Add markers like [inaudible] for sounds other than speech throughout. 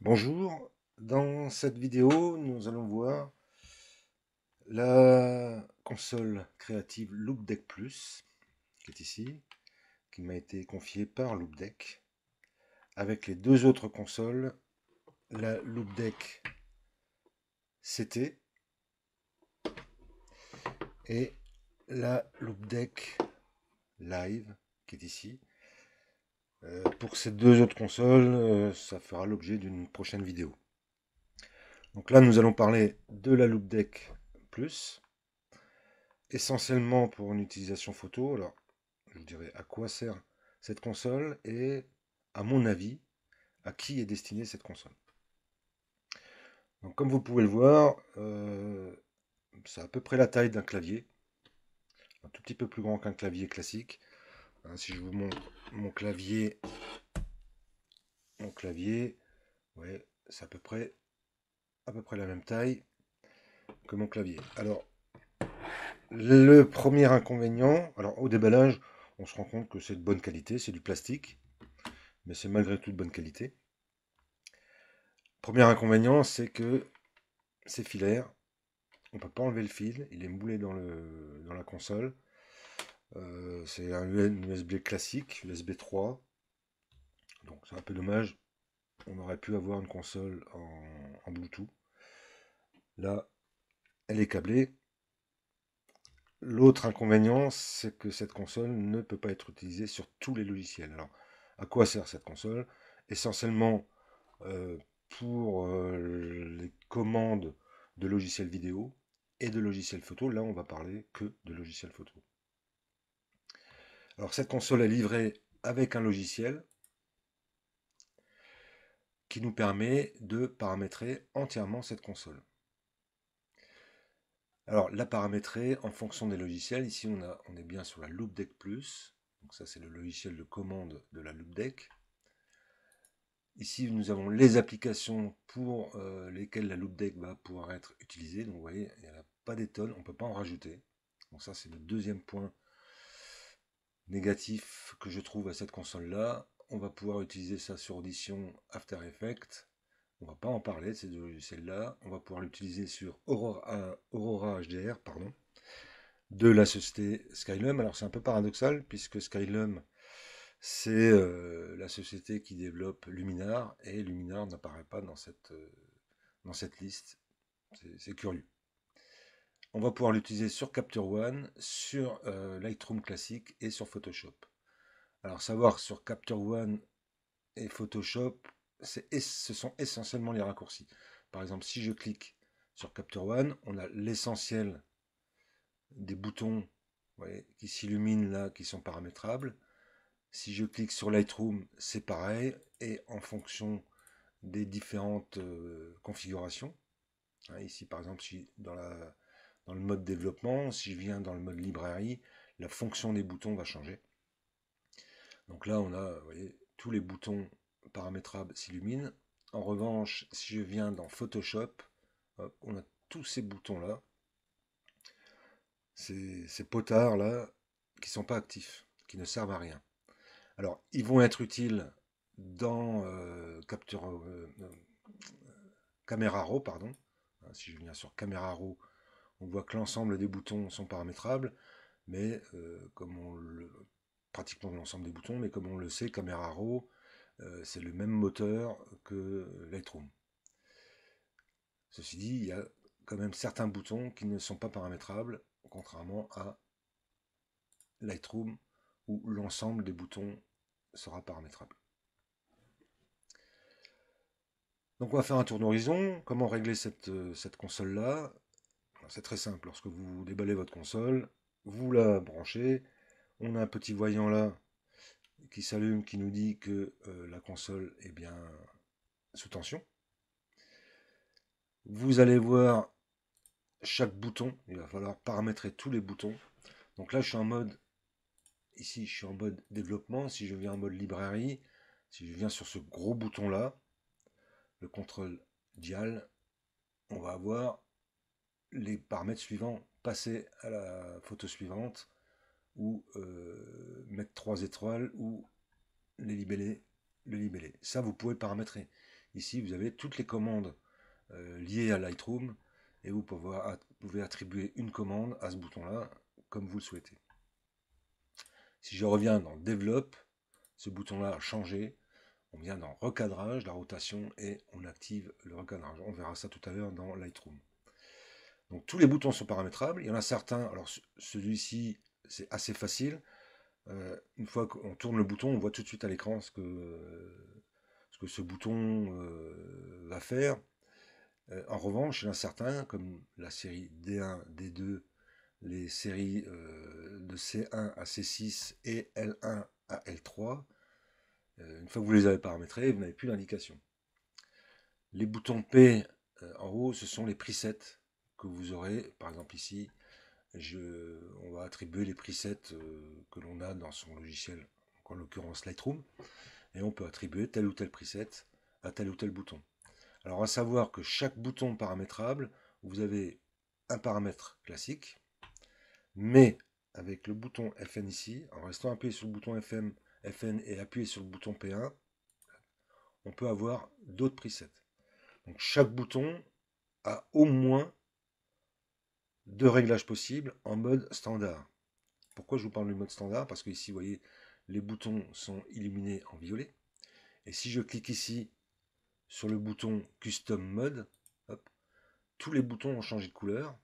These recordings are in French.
Bonjour, dans cette vidéo nous allons voir la console créative Loopdeck Plus qui est ici, qui m'a été confiée par Loopdeck avec les deux autres consoles, la Loopdeck CT et la Loopdeck Live, qui est ici. Euh, pour ces deux autres consoles, euh, ça fera l'objet d'une prochaine vidéo. Donc là, nous allons parler de la Loop Deck Plus, essentiellement pour une utilisation photo. Alors, je dirais à quoi sert cette console et, à mon avis, à qui est destinée cette console. Donc, comme vous pouvez le voir, euh, c'est à peu près la taille d'un clavier un tout petit peu plus grand qu'un clavier classique. Hein, si je vous montre mon clavier, mon clavier, ouais, c'est à peu près à peu près la même taille que mon clavier. Alors, le premier inconvénient, alors au déballage, on se rend compte que c'est de bonne qualité, c'est du plastique, mais c'est malgré tout de bonne qualité. Premier inconvénient, c'est que ces filaire, on peut pas enlever le fil, il est moulé dans, le, dans la console. Euh, c'est un USB classique, USB 3. Donc c'est un peu dommage. On aurait pu avoir une console en, Bluetooth. Là, elle est câblée. L'autre inconvénient, c'est que cette console ne peut pas être utilisée sur tous les logiciels. Alors, à quoi sert cette console Essentiellement euh, pour euh, les commandes de logiciels vidéo, et de logiciels photo. Là, on va parler que de logiciels photo. Alors, cette console est livrée avec un logiciel qui nous permet de paramétrer entièrement cette console. Alors, la paramétrer en fonction des logiciels. Ici, on, a, on est bien sur la LoopDeck Plus. Donc ça, c'est le logiciel de commande de la LoopDeck. Ici, nous avons les applications pour euh, lesquelles la LoopDeck va pouvoir être utilisée. Donc, vous voyez, il a pas des tonnes, on ne peut pas en rajouter. Donc ça c'est le deuxième point négatif que je trouve à cette console-là. On va pouvoir utiliser ça sur Audition After Effects. On va pas en parler de ces là On va pouvoir l'utiliser sur Aurora, Aurora HDR, pardon, de la société Skylum. Alors c'est un peu paradoxal puisque Skylum c'est euh, la société qui développe Luminar et Luminar n'apparaît pas dans cette, euh, dans cette liste. C'est curieux on va pouvoir l'utiliser sur Capture One, sur euh, Lightroom classique et sur Photoshop. Alors savoir sur Capture One et Photoshop, ce sont essentiellement les raccourcis. Par exemple, si je clique sur Capture One, on a l'essentiel des boutons qui s'illuminent là, qui sont paramétrables. Si je clique sur Lightroom, c'est pareil, et en fonction des différentes euh, configurations. Hein, ici, par exemple, si dans la dans le mode développement, si je viens dans le mode librairie, la fonction des boutons va changer. Donc là, on a, voyez, tous les boutons paramétrables s'illuminent. En revanche, si je viens dans Photoshop, on a tous ces boutons-là, ces, potards-là, qui ne sont pas actifs, qui ne servent à rien. Alors, ils vont être utiles dans euh, Capture, euh, euh, Camera Raw, pardon. Hein, si je viens sur Camera Raw, on voit que l'ensemble des boutons sont paramétrables, mais euh, comme on le pratiquement l'ensemble des boutons, mais comme on le sait, Camera Raw, euh, c'est le même moteur que Lightroom. Ceci dit, il y a quand même certains boutons qui ne sont pas paramétrables, contrairement à Lightroom, où l'ensemble des boutons sera paramétrable. Donc on va faire un tour d'horizon. Comment régler cette euh, console-là c'est très simple. Lorsque vous déballez votre console, vous la branchez. On a un petit voyant là qui s'allume, qui nous dit que euh, la console est bien sous tension. Vous allez voir chaque bouton. Il va falloir paramétrer tous les boutons. Donc là, je suis en mode... Ici, je suis en mode développement. Si je viens en mode librairie, si je viens sur ce gros bouton là, le contrôle dial, on va avoir les paramètres suivants, passer à la photo suivante, ou euh, mettre trois étoiles, ou les libeller, le Ça, vous pouvez paramétrer. Ici, vous avez toutes les commandes euh, liées à Lightroom, et vous pouvez attribuer une commande à ce bouton-là, comme vous le souhaitez. Si je reviens dans Develop, ce bouton-là a changé. On vient dans Recadrage, la rotation, et on active le recadrage. On verra ça tout à l'heure dans Lightroom. Donc tous les boutons sont paramétrables. Il y en a certains, alors celui-ci c'est assez facile. Euh, une fois qu'on tourne le bouton, on voit tout de suite à l'écran ce que, ce bouton euh, va faire. Euh, en revanche, il y en a certains, comme la série D1, D2, les séries de C1 à C6 et L1 à L3, une fois que vous les avez paramétrés, vous n'avez plus d'indication. Les boutons P en haut, ce sont les presets que vous aurez. Par exemple ici, je, on va attribuer les presets euh, que l'on a dans son logiciel, en l'occurrence Lightroom, et on peut attribuer tel ou tel preset à tel ou tel bouton. Alors à savoir que chaque bouton paramétrable, vous avez un paramètre classique, mais avec le bouton FN ici, en restant appuyé sur le bouton FM, FN et appuyé sur le bouton P1, on peut avoir d'autres presets. Donc chaque bouton a au moins deux réglages possibles en mode standard. Pourquoi je vous parle du mode standard Parce que ici, vous voyez, les boutons sont illuminés en violet. Et si je clique ici sur le bouton Custom Mode, tous les boutons ont changé de couleur.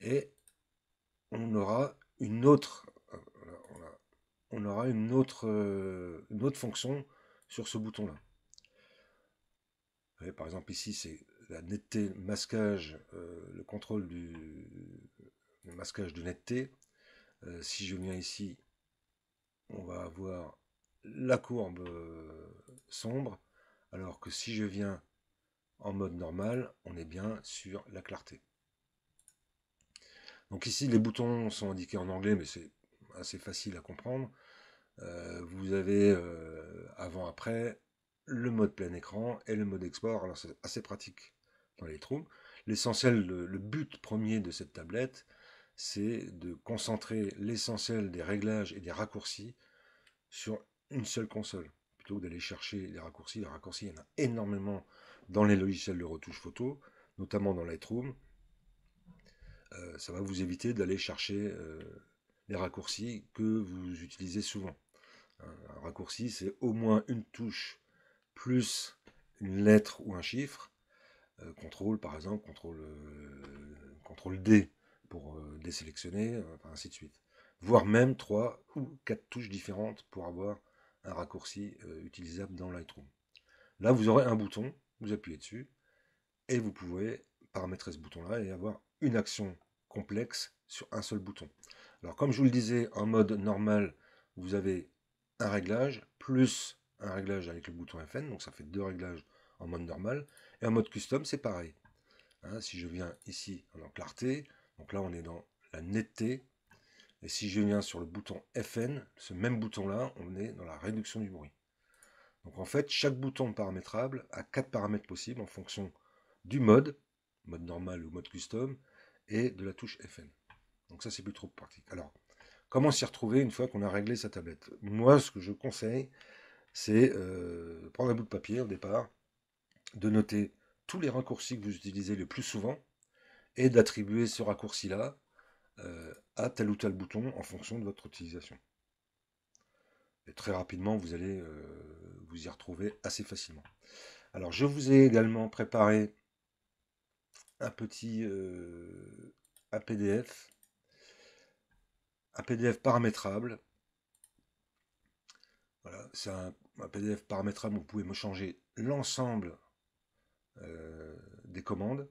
Et on aura une autre, euh, on aura une autre, euh, une autre fonction sur ce bouton-là. Par exemple, ici, c'est la netteté, masquage, euh, le contrôle du masquage de netteté. Euh, si je viens ici, on va avoir la courbe euh, sombre, alors que si je viens en mode normal, on est bien sur la clarté. Donc ici, les boutons sont indiqués en anglais, mais c'est assez facile à comprendre. vous avez avant-après le mode plein écran et le mode export. Alors c'est assez pratique dans les L'essentiel, le, but premier de cette tablette, c'est de concentrer l'essentiel des réglages et des raccourcis sur une seule console. Plutôt que d'aller chercher les raccourcis, les raccourcis, il y en a énormément dans les logiciels de retouche photo, notamment dans Lightroom. Euh, ça va vous éviter d'aller chercher euh, les raccourcis que vous utilisez souvent. Un raccourci, c'est au moins une touche plus une lettre ou un chiffre euh, contrôle, par exemple, contrôle, euh, contrôle D pour euh, désélectionner, ainsi de suite. Voire même 3 ou 4 touches différentes pour avoir un raccourci utilisable dans Lightroom. Là, vous aurez un bouton, vous appuyez dessus, et vous pouvez paramétrer ce bouton-là et avoir une action complexe sur un seul bouton. Alors, comme je vous le disais, en mode normal, vous avez un réglage, plus un réglage avec le bouton FN, donc ça fait deux réglages en mode normal, et en mode custom, c'est pareil. Hein, si je viens ici en clarté, donc là on est dans la netteté. Et si je viens sur le bouton FN, ce même bouton-là, on est dans la réduction du bruit. Donc en fait, chaque bouton paramétrable a quatre paramètres possibles en fonction du mode, mode normal ou mode custom, et de la touche FN. Donc ça, c'est plus trop pratique. Alors, comment s'y retrouver une fois qu'on a réglé sa tablette Moi, ce que je conseille, c'est euh, prendre un bout de papier au départ, de noter tous les raccourcis que vous utilisez le plus souvent et d'attribuer ce raccourci-là euh, à tel ou tel bouton en fonction de votre utilisation. Et très rapidement, vous allez euh, vous y retrouver assez facilement. Alors, je vous ai également préparé un petit euh, un PDF, un PDF paramétrable. Voilà, c'est un, PDF paramétrable vous pouvez me changer l'ensemble euh, des commandes,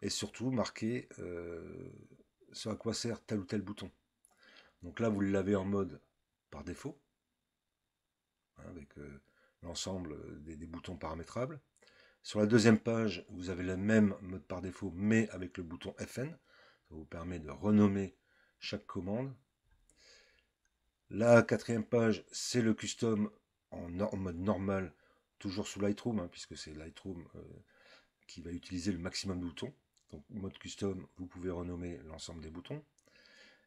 et surtout marquer euh, ce à quoi sert tel ou tel bouton. Donc là, vous l'avez en mode par défaut, hein, avec euh, l'ensemble des, boutons paramétrables. Sur la deuxième page, vous avez le même mode par défaut, mais avec le bouton FN. Ça vous permet de renommer chaque commande. La quatrième page, c'est le custom en, mode normal, toujours sous Lightroom, hein, puisque c'est Lightroom qui va utiliser le maximum de boutons. Donc mode custom, vous pouvez renommer l'ensemble des boutons.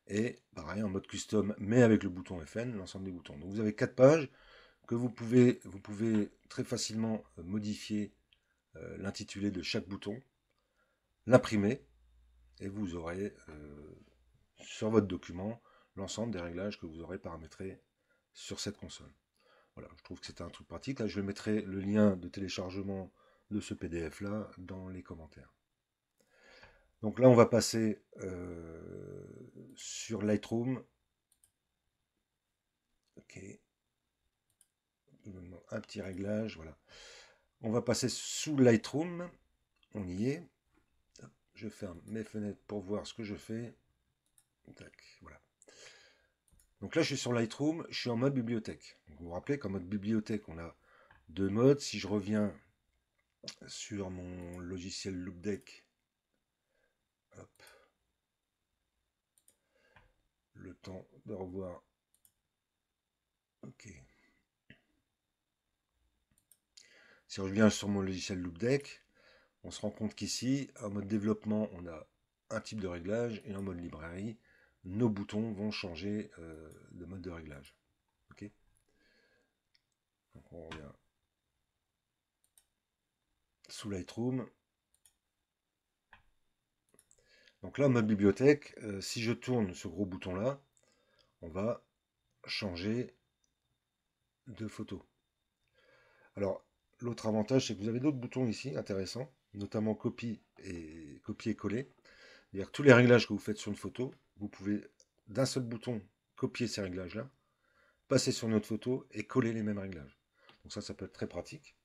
Et pareil en mode custom, mais avec le bouton FN, l'ensemble des boutons. Donc vous avez quatre pages que vous pouvez, vous pouvez très facilement euh, modifier euh, l'intitulé de chaque bouton, l'imprimer, et vous aurez euh, sur votre document l'ensemble des réglages que vous aurez paramétrés sur cette console. Voilà, je trouve que c'est un truc pratique. Là, je mettrai le lien de téléchargement ce PDF-là dans les commentaires. Donc là, on va passer euh, sur Lightroom. Ok. Un petit réglage, voilà. On va passer sous Lightroom. On y est. Je ferme mes fenêtres pour voir ce que je fais. voilà. Donc là, je suis sur Lightroom, je suis en mode bibliothèque. vous vous rappelez qu'en mode bibliothèque, on a deux modes. Si je reviens sur mon logiciel Loopdeck. Le temps de revoir. Ok. Si je viens sur mon logiciel Loopdeck, on se rend compte qu'ici, en mode développement, on a un type de réglage et en mode librairie, nos boutons vont changer euh, de mode de réglage. Ok on revient sous Lightroom. Donc là, ma bibliothèque, euh, si je tourne ce gros bouton-là, on va changer de photo. Alors, l'autre avantage, c'est que vous avez d'autres boutons ici, intéressants, notamment copie et copier-coller. dire tous les réglages que vous faites sur une photo, vous pouvez d'un seul bouton copier ces réglages-là, passer sur une autre photo et coller les mêmes réglages. Donc ça, ça peut être très pratique.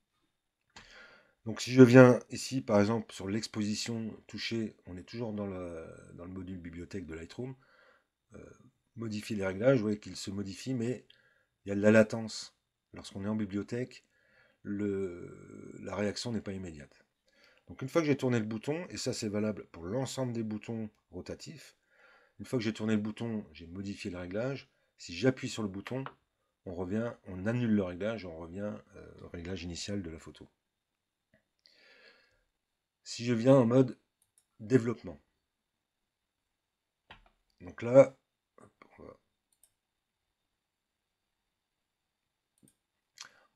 Donc si je viens ici, par exemple, sur l'exposition touchée, on est toujours dans le, module bibliothèque de Lightroom. Euh, modifier les réglages, vous voyez qu'il se modifie mais il y a de la latence. Lorsqu'on est en bibliothèque, la réaction n'est pas immédiate. Donc une fois que j'ai tourné le bouton, et ça c'est valable pour l'ensemble des boutons rotatifs, une fois que j'ai tourné le bouton, j'ai modifié le réglage. Si j'appuie sur le bouton, on revient, on annule le réglage, on revient euh, au réglage initial de la photo si je viens en mode développement. Donc là,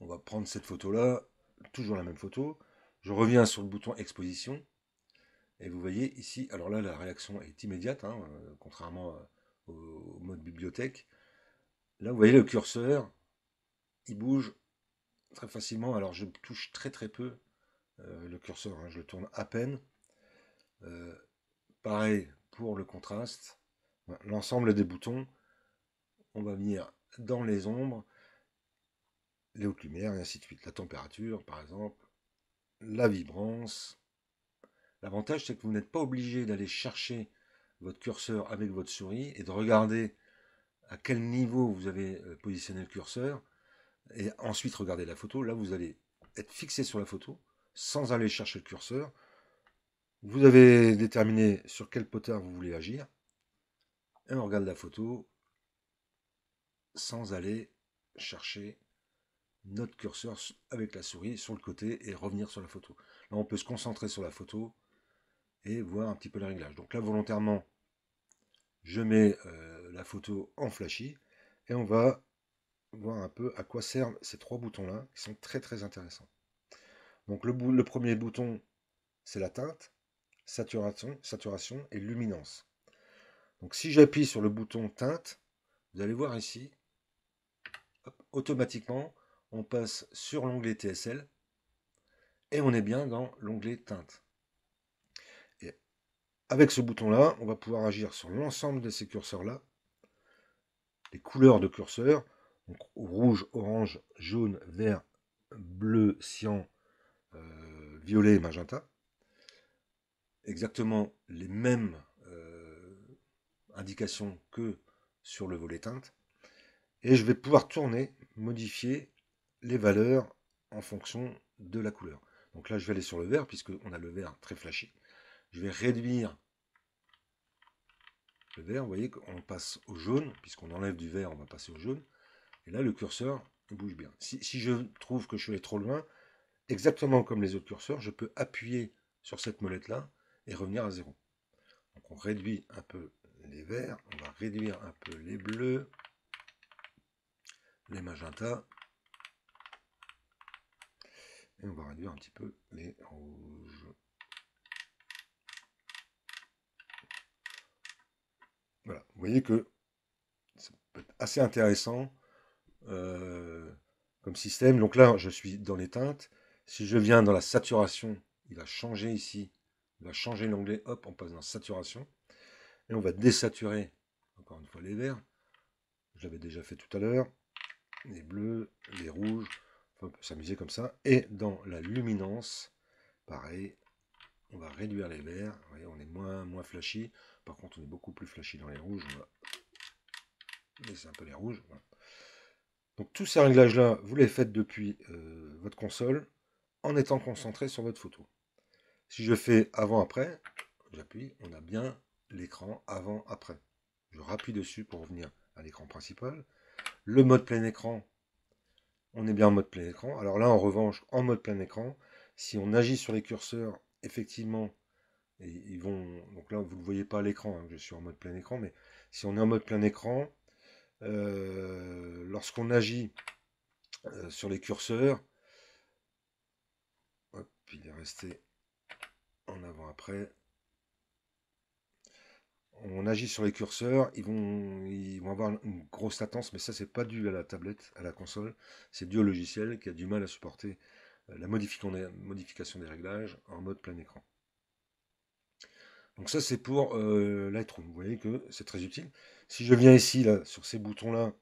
on va, prendre cette photo-là, toujours la même photo. Je reviens sur le bouton exposition. Et vous voyez ici, alors là, la réaction est immédiate, hein, euh, contrairement euh, au, au mode bibliothèque. Là, vous voyez le curseur, il bouge très facilement. Alors, je touche très très peu euh, le curseur, hein, je le tourne à peine. Euh, pareil pour le contraste, l'ensemble des boutons, on va venir dans les ombres, les hautes lumières, et ainsi de suite. La température, par exemple, la vibrance. L'avantage, c'est que vous n'êtes pas obligé d'aller chercher votre curseur avec votre souris et de regarder à quel niveau vous avez euh, positionné le curseur et ensuite regarder la photo. Là, vous allez être fixé sur la photo sans aller chercher le curseur. Vous avez déterminé sur quel potard vous voulez agir. Et on regarde la photo sans aller chercher notre curseur avec la souris sur le côté et revenir sur la photo. Là, on peut se concentrer sur la photo et voir un petit peu les réglages. Donc là, volontairement, je mets euh, la photo en flashy et on va voir un peu à quoi servent ces trois boutons-là qui sont très très intéressants. Donc le, premier bouton, c'est la teinte, saturation, saturation et luminance. Donc si j'appuie sur le bouton teinte, vous allez voir ici, automatiquement, on passe sur l'onglet TSL et on est bien dans l'onglet teinte. Et avec ce bouton-là, on va pouvoir agir sur l'ensemble de ces curseurs-là, les couleurs de curseurs, rouge, orange, jaune, vert, bleu, cyan, euh, violet et magenta, exactement les mêmes euh, indications que sur le volet teinte, et je vais pouvoir tourner, modifier les valeurs en fonction de la couleur. Donc là, je vais aller sur le vert, puisqu'on a le vert très flashy. Je vais réduire le vert. Vous voyez qu'on passe au jaune, puisqu'on enlève du vert, on va passer au jaune. Et là, le curseur bouge bien. Si, si je trouve que je suis allé trop loin, exactement comme les autres curseurs, je peux appuyer sur cette molette-là et revenir à zéro. Donc on réduit un peu les verts, on va réduire un peu les bleus, les magentas, et on va réduire un petit peu les rouges. Voilà, vous voyez que ça peut être assez intéressant euh, comme système. Donc là, je suis dans les teintes. Si je viens dans la saturation, il va changer ici. Il va changer l'onglet. Hop, on passe dans saturation. Et on va désaturer, encore une fois, les verts. Je l'avais déjà fait tout à l'heure. Les bleus, les rouges. on peut s'amuser comme ça. Et dans la luminance, pareil, on va réduire les verts. voyez, on est moins, moins flashy. Par contre, on est beaucoup plus flashy dans les rouges. On va laisser un peu les rouges. Donc tous ces réglages-là, vous les faites depuis euh, votre console en étant concentré sur votre photo. Si je fais avant-après, j'appuie, on a bien l'écran avant-après. Je rappuie dessus pour revenir à l'écran principal. Le mode plein écran, on est bien en mode plein écran. Alors là, en revanche, en mode plein écran, si on agit sur les curseurs, effectivement, ils vont. Donc là, vous ne voyez pas l'écran, hein, je suis en mode plein écran, mais si on est en mode plein écran, euh, lorsqu'on agit euh, sur les curseurs, il est resté en avant après. On agit sur les curseurs, ils vont, ils vont avoir une grosse latence, mais ça c'est pas dû à la tablette, à la console, c'est dû au logiciel qui a du mal à supporter euh, la modification des réglages en mode plein écran. Donc ça c'est pour l'être euh, Lightroom, vous voyez que c'est très utile. Si je viens ici, là, sur ces boutons-là,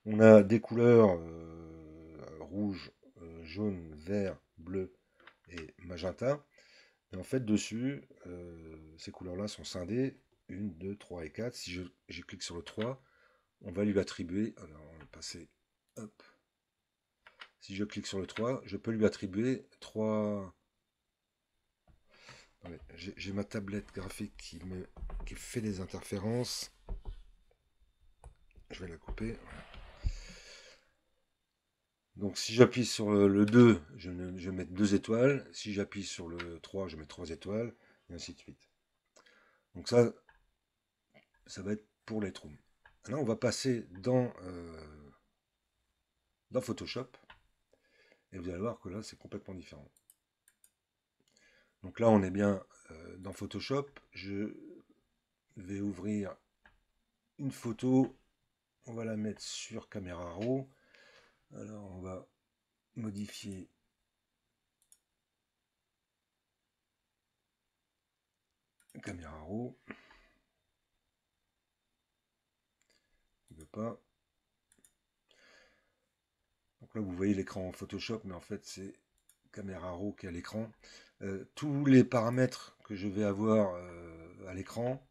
[clears throat] on a des couleurs euh, rouge, jaune, vert, bleu, et magenta. Et en fait, dessus, euh, ces couleurs-là sont scindées 1, 2, 3 et 4. Si je, clique sur le 3, on va lui attribuer. Alors, on va passer. Si je clique sur le 3, je peux lui attribuer 3. J'ai ma tablette graphique qui, me, qui fait des interférences. Je vais la couper. Donc si j'appuie sur le 2, je, vais mettre 2 étoiles. Si j'appuie sur le 3, je mets 3 étoiles, et ainsi de suite. Donc ça, ça va être pour les trous. Là, on va passer dans, euh, dans Photoshop. Et vous allez voir que là, c'est complètement différent. Donc là, on est bien euh, dans Photoshop. Je vais ouvrir une photo. On va la mettre sur Camera Raw. Alors on va modifier caméra RAW. Il veut pas. Donc là vous voyez l'écran Photoshop, mais en fait c'est caméra RAW qui est à l'écran. Euh, tous les paramètres que je vais avoir euh, à l'écran,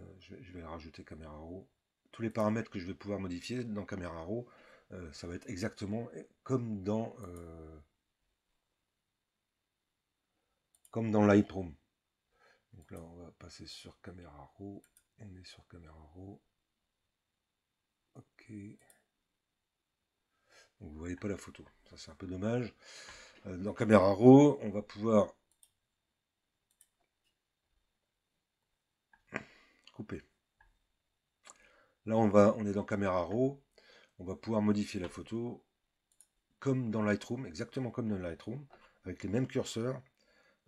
euh, je, vais, rajouter caméra RAW. Tous les paramètres que je vais pouvoir modifier dans Camera RAW, euh, ça va être exactement eh, comme dans, euh, comme dans Lightroom. Donc là, on va passer sur caméra Raw. On est sur caméra Raw. Ok. vous ne voyez pas la photo. Ça, c'est un peu dommage. Euh, dans caméra Raw, on va pouvoir couper. Là, on, va, on est dans caméra Raw on va pouvoir modifier la photo comme dans Lightroom, exactement comme dans Lightroom, avec les mêmes curseurs,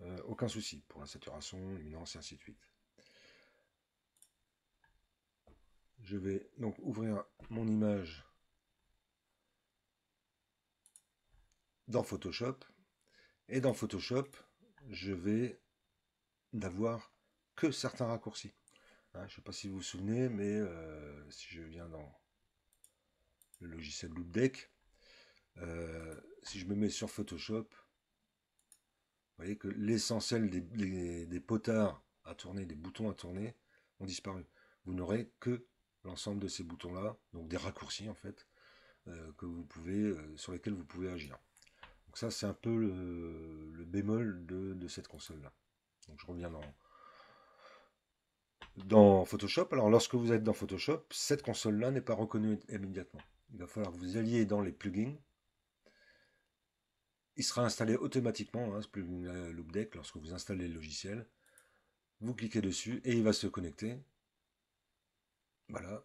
euh, aucun souci pour la saturation, luminance et ainsi de suite. Je vais donc ouvrir mon image dans Photoshop. Et dans Photoshop, je vais n'avoir que certains raccourcis. Hein, je ne sais pas si vous vous souvenez, mais euh, si je viens dans le logiciel LoopDeck, deck euh, si je me mets sur Photoshop, vous voyez que l'essentiel des, potards à tourner, des boutons à tourner, ont disparu. Vous n'aurez que l'ensemble de ces boutons-là, donc des raccourcis en fait, euh, que vous pouvez, euh, sur lesquels vous pouvez agir. Donc ça, c'est un peu le, bémol de, cette console-là. Donc je reviens dans, dans Photoshop. Alors lorsque vous êtes dans Photoshop, cette console-là n'est pas reconnue immédiatement il va falloir que vous alliez dans les plugins. Il sera installé automatiquement, hein, ce plugin LoopDeck, lorsque vous installez le logiciel. Vous cliquez dessus et il va se connecter. Voilà.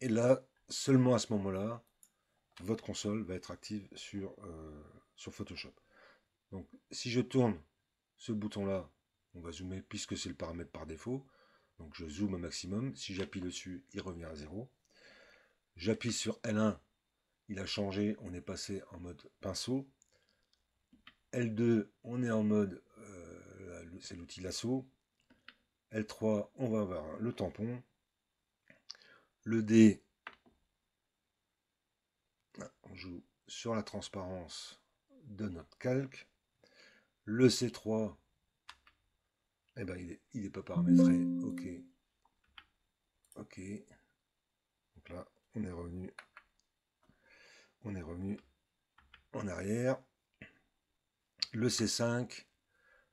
Et là, seulement à ce moment-là, votre console va être active sur, euh, sur Photoshop. Donc, si je tourne ce bouton-là, on va zoomer puisque c'est le paramètre par défaut. Donc, je zoome au maximum. Si j'appuie dessus, il revient à zéro. J'appuie sur L1, il a changé, on est passé en mode pinceau. L2, on est en mode, euh, c'est l'outil lasso. L3, on va avoir le tampon. Le D, on joue sur la transparence de notre calque. Le C3, eh ben, il n'est est pas paramétré. OK. OK on est revenu. On est revenu en arrière. Le C5,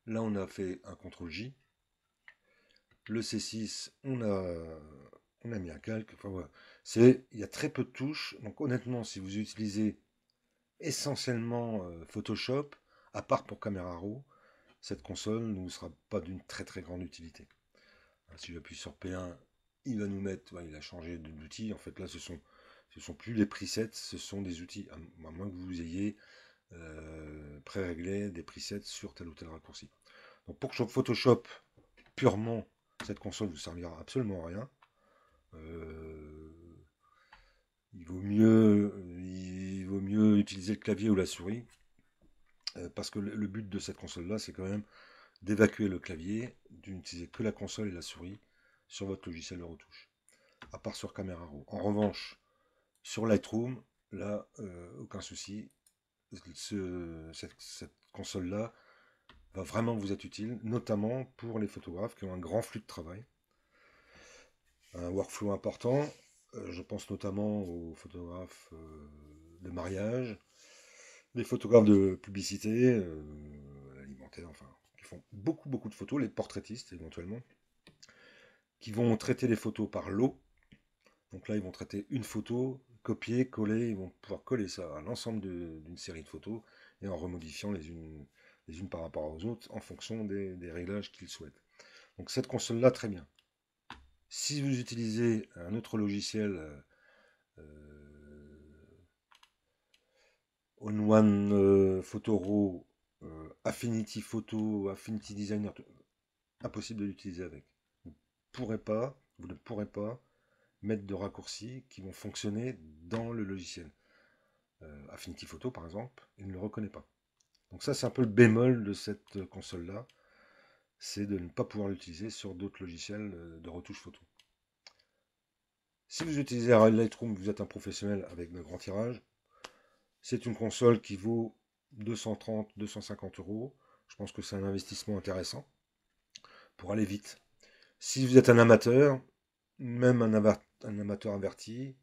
là on a fait un CTRL J. Le C6, on a, on a mis un calque. C'est, il y a très peu de touches. Donc honnêtement, si vous utilisez essentiellement euh, Photoshop, à part pour caméra Raw, cette console ne vous sera pas d'une très très grande utilité. Hein, si j'appuie sur P1, il va nous mettre, il a changé d'outil. En fait, là, ce sont, ce sont plus les presets, ce sont des outils, à, moins que vous ayez euh, pré-réglé des presets sur tel ou tel raccourci. Donc, pour Photoshop, purement, cette console vous servira absolument à rien. Euh, il vaut mieux, il vaut mieux utiliser le clavier ou la souris, euh, parce que le but de cette console-là, c'est quand même d'évacuer le clavier, d'utiliser que la console et la souris sur votre logiciel de retouche, à part sur Camera Raw. En revanche, sur Lightroom, là, euh, aucun souci, cette, console-là va vraiment vous être utile, notamment pour les photographes qui ont un grand flux de travail, un workflow important. Euh, je pense notamment aux photographes euh, de mariage, les photographes de publicité, euh, enfin, qui font beaucoup, beaucoup de photos, les portraitistes éventuellement vont traiter les photos par lot. Donc là, ils vont traiter une photo, copier, coller, ils vont pouvoir coller ça à l'ensemble d'une série de photos et en remodifiant les unes, les unes par rapport aux autres en fonction des, réglages qu'ils souhaitent. Donc cette console-là, très bien. Si vous utilisez un autre logiciel On-One Photo Raw, Affinity Photo, Affinity Designer, impossible de l'utiliser avec pas, vous ne pourrez pas mettre de raccourcis qui vont fonctionner dans le logiciel. Euh, Affinity Photo, par exemple, il ne le reconnaît pas. Donc ça, c'est un peu le bémol de cette console-là, c'est de ne pas pouvoir l'utiliser sur d'autres logiciels euh, de retouche photo. Si vous utilisez Lightroom, vous êtes un professionnel avec de grands tirages. C'est une console qui vaut 230-250 euros. Je pense que c'est un investissement intéressant pour aller vite. Si vous êtes un amateur, même un, amateur averti,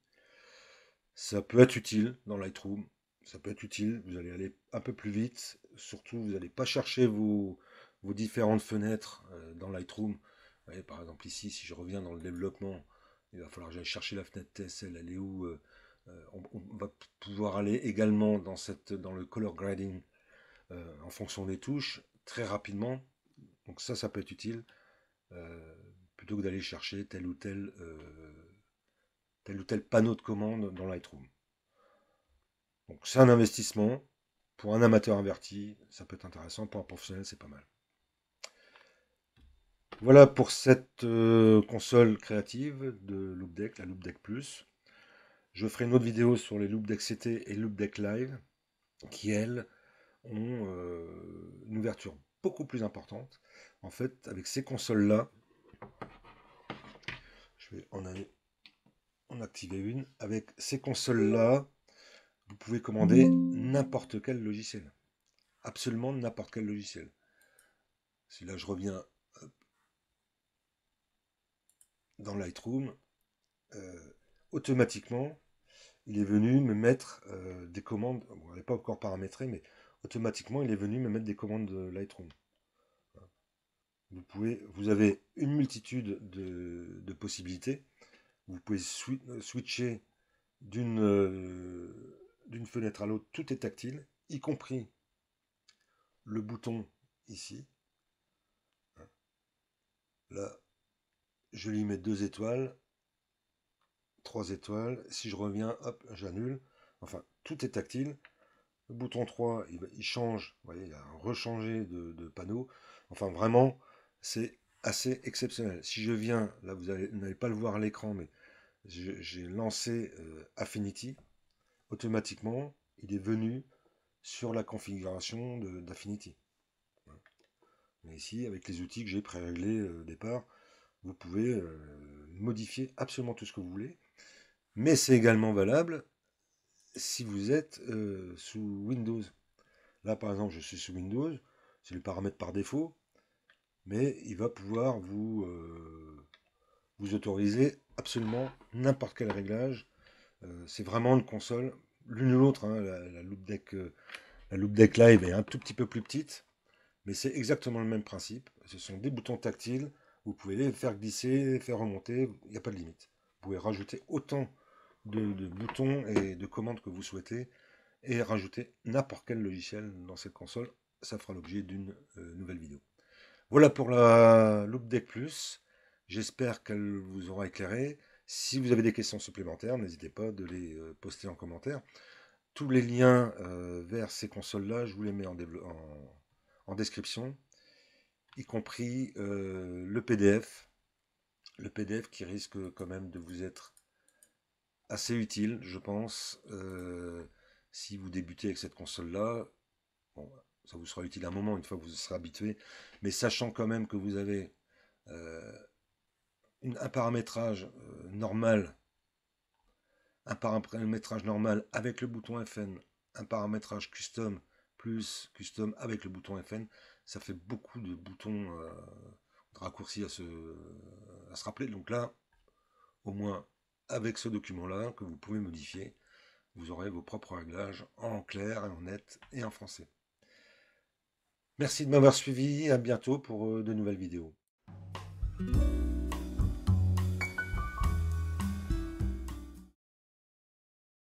ça peut être utile dans Lightroom. Ça peut être utile, vous allez aller un peu plus vite. Surtout, vous n'allez pas chercher vos, différentes fenêtres euh, dans Lightroom. par exemple, ici, si je reviens dans le développement, il va falloir que j'aille chercher la fenêtre TSL, elle est où euh, euh, on, va pouvoir aller également dans, le color grading en fonction des touches très rapidement. Donc ça, ça peut être utile plutôt que d'aller chercher tel ou tel, euh, tel ou tel panneau de commande dans Lightroom. Donc c'est un investissement. Pour un amateur averti, ça peut être intéressant. Pour un professionnel, c'est pas mal. Voilà pour cette euh, console créative de Loopdeck, la Loopdeck Plus. Je ferai une autre vidéo sur les Loopdeck CT et Loopdeck Live, qui elles ont euh, une ouverture beaucoup plus importante. En fait, avec ces consoles-là, on a en, activer une. Avec ces consoles-là, vous pouvez commander n'importe quel logiciel. Absolument n'importe quel logiciel. Si là je reviens euh, dans Lightroom, euh, automatiquement, il est venu me mettre euh, des commandes. Bon, elle pas encore paramétré mais automatiquement, il est venu me mettre des commandes de Lightroom. Vous, pouvez, vous avez une multitude de, possibilités. Vous pouvez switcher d'une euh, d'une fenêtre à l'autre. Tout est tactile, y compris le bouton ici. Là, je lui mets deux étoiles, trois étoiles. Si je reviens, hop, j'annule. Enfin, tout est tactile. Le bouton 3, il, change. Vous voyez, il a rechangé de, de panneau. Enfin, vraiment, c'est assez exceptionnel. Si je viens, là vous n'allez pas le voir à l'écran, mais j'ai lancé euh, Affinity, automatiquement il est venu sur la configuration d'Affinity. Hein. Mais ici, avec les outils que j'ai pré-réglés euh, au départ, vous pouvez euh, modifier absolument tout ce que vous voulez. Mais c'est également valable si vous êtes sous Windows. Là, par exemple, je suis sous Windows, c'est le paramètre par défaut mais il va pouvoir vous, euh, vous autoriser absolument n'importe quel réglage. Euh, c'est vraiment une console, l'une ou l'autre, hein, la, loop deck, euh, la loop deck live est un tout petit peu plus petite, mais c'est exactement le même principe. Ce sont des boutons tactiles, vous pouvez les faire glisser, les faire remonter, il n'y a pas de limite. Vous pouvez rajouter autant de, boutons et de commandes que vous souhaitez et rajouter n'importe quel logiciel dans cette console. Ça fera l'objet d'une nouvelle vidéo. Voilà pour la Loop Deck Plus. J'espère qu'elle vous aura éclairé. Si vous avez des questions supplémentaires, n'hésitez pas de les euh, poster en commentaire. Tous les liens euh, vers ces consoles-là, je vous les mets en, description, y compris euh, le PDF. Le PDF qui risque quand même de vous être assez utile, je pense, si vous débutez avec cette console-là ça vous sera utile un moment, une fois que vous serez habitué, mais sachant quand même que vous avez euh, un paramétrage euh, normal, un paramétrage normal avec le bouton FN, un paramétrage custom plus custom avec le bouton FN, ça fait beaucoup de boutons de euh, raccourcis à se, à se rappeler. Donc là, au moins avec ce document-là que vous pouvez modifier, vous aurez vos propres réglages en clair et en net et en français. Merci de m'avoir suivi, à bientôt pour euh, de nouvelles vidéos.